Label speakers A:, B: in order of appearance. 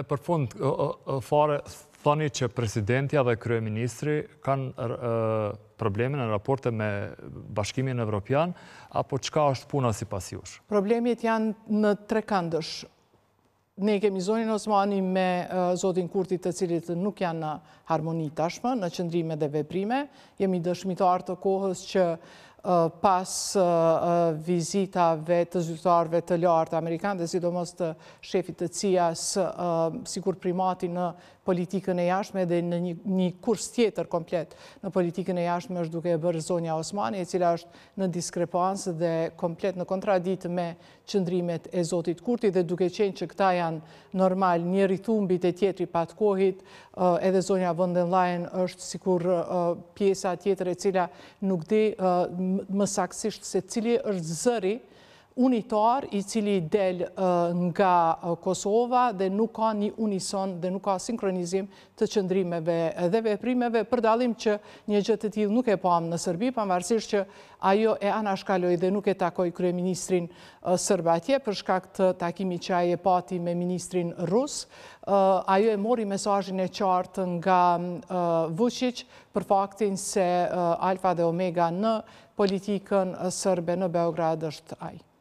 A: E për fund, fare, thoni që presidentja dhe kryeministri kanë probleme në raporte me bashkimin e Evropian, apo qka është puna si pas jush?
B: Problemet janë në tre kandësh. Ne kemi zonin Osmani me zotin Kurtit të cilit nuk janë në harmoni tashmë, në qëndrime dhe veprime. Jemi dëshmitar të kohës që pas vizitave të zyrtarve të lartë Amerikanë dhe sidomos të shefit të cijas, sikur primati në politikën e jashme dhe në një kurs tjetër komplet në politikën e jashme është duke e bërë zonja Osmani, e cila është në diskrepansë dhe komplet në kontradit me qëndrimet e Zotit Kurti dhe duke qenë që këta janë normal një rithumbit e tjetëri pat kohit, edhe zonja Vondenlajen është sikur pjesa tjetër e cila nuk di më saksisht se cili është zëri unitar i cili del nga Kosova dhe nuk ka një unison dhe nuk ka sinkronizim të qëndrimeve dhe veprimeve, përdalim që një gjëtë të tjilë nuk e pamë në Sërbi, përmërësisht që ajo e anashkaloj dhe nuk e takoj kryeministrin Sërbatje, përshka këtë takimi që aje pati me ministrin Rusë, ajo e mori mesajin e qartë nga Vucic për faktin se Alfa dhe Omega në politikën sërbe në Beograd është ajë.